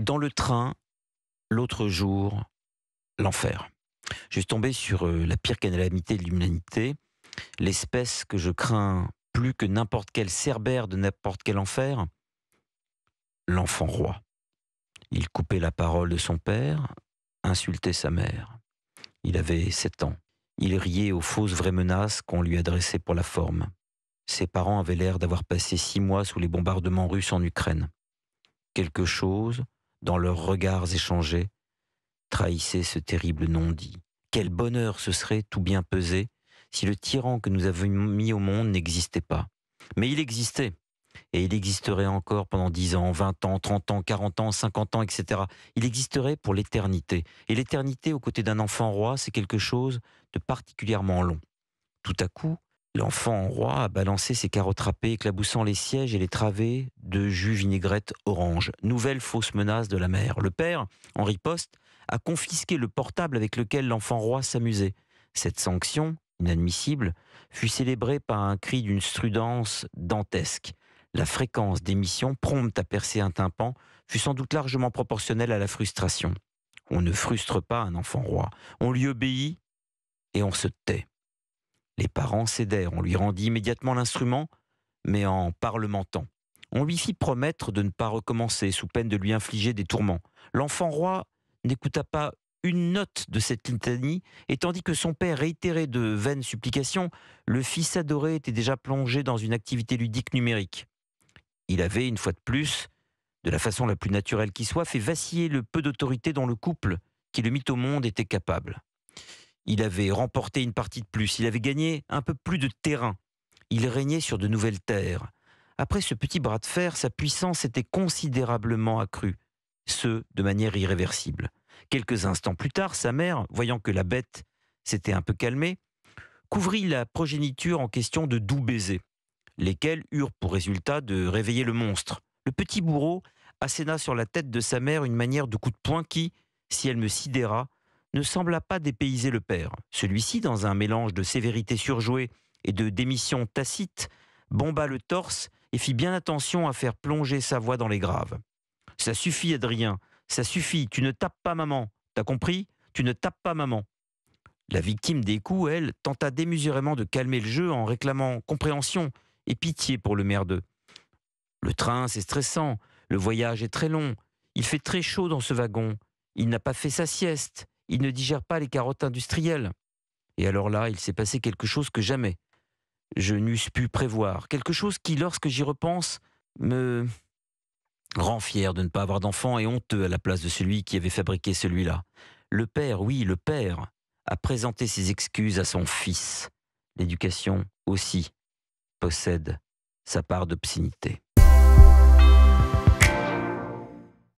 dans le train, l'autre jour, l'enfer. Je suis tombé sur euh, la pire calamité de l'humanité, l'espèce que je crains plus que n'importe quel cerbère de n'importe quel enfer, l'enfant roi. Il coupait la parole de son père, insultait sa mère. Il avait sept ans. Il riait aux fausses vraies menaces qu'on lui adressait pour la forme. Ses parents avaient l'air d'avoir passé six mois sous les bombardements russes en Ukraine. Quelque chose, dans leurs regards échangés, trahissait ce terrible non-dit. Quel bonheur ce serait, tout bien pesé, si le tyran que nous avons mis au monde n'existait pas. Mais il existait, et il existerait encore pendant 10 ans, 20 ans, 30 ans, 40 ans, 50 ans, etc. Il existerait pour l'éternité. Et l'éternité aux côtés d'un enfant roi, c'est quelque chose de particulièrement long. Tout à coup, L'enfant roi a balancé ses carottes râpées, éclaboussant les sièges et les travées de jus vinaigrette orange. Nouvelle fausse menace de la mère. Le père, en riposte, a confisqué le portable avec lequel l'enfant roi s'amusait. Cette sanction, inadmissible, fut célébrée par un cri d'une strudence dantesque. La fréquence d'émission, prompte à percer un tympan, fut sans doute largement proportionnelle à la frustration. On ne frustre pas un enfant roi. On lui obéit et on se tait. Les parents cédèrent, on lui rendit immédiatement l'instrument, mais en parlementant. On lui fit promettre de ne pas recommencer, sous peine de lui infliger des tourments. L'enfant roi n'écouta pas une note de cette litanie, et tandis que son père réitérait de vaines supplications, le fils adoré était déjà plongé dans une activité ludique numérique. Il avait, une fois de plus, de la façon la plus naturelle qui soit, fait vaciller le peu d'autorité dont le couple qui le mit au monde était capable. Il avait remporté une partie de plus, il avait gagné un peu plus de terrain. Il régnait sur de nouvelles terres. Après ce petit bras de fer, sa puissance était considérablement accrue, ce de manière irréversible. Quelques instants plus tard, sa mère, voyant que la bête s'était un peu calmée, couvrit la progéniture en question de doux baisers, lesquels eurent pour résultat de réveiller le monstre. Le petit bourreau asséna sur la tête de sa mère une manière de coup de poing qui, si elle me sidéra, ne sembla pas dépayser le père. Celui-ci, dans un mélange de sévérité surjouée et de démission tacite, bomba le torse et fit bien attention à faire plonger sa voix dans les graves. Ça suffit, Adrien, ça suffit, tu ne tapes pas maman, t'as compris Tu ne tapes pas maman. La victime des coups, elle, tenta démesurément de calmer le jeu en réclamant compréhension et pitié pour le merdeux. « Le train, c'est stressant, le voyage est très long, il fait très chaud dans ce wagon, il n'a pas fait sa sieste, il ne digère pas les carottes industrielles. Et alors là, il s'est passé quelque chose que jamais je n'eusse pu prévoir. Quelque chose qui, lorsque j'y repense, me rend fier de ne pas avoir d'enfant et honteux à la place de celui qui avait fabriqué celui-là. Le père, oui, le père, a présenté ses excuses à son fils. L'éducation aussi possède sa part d'obscénité.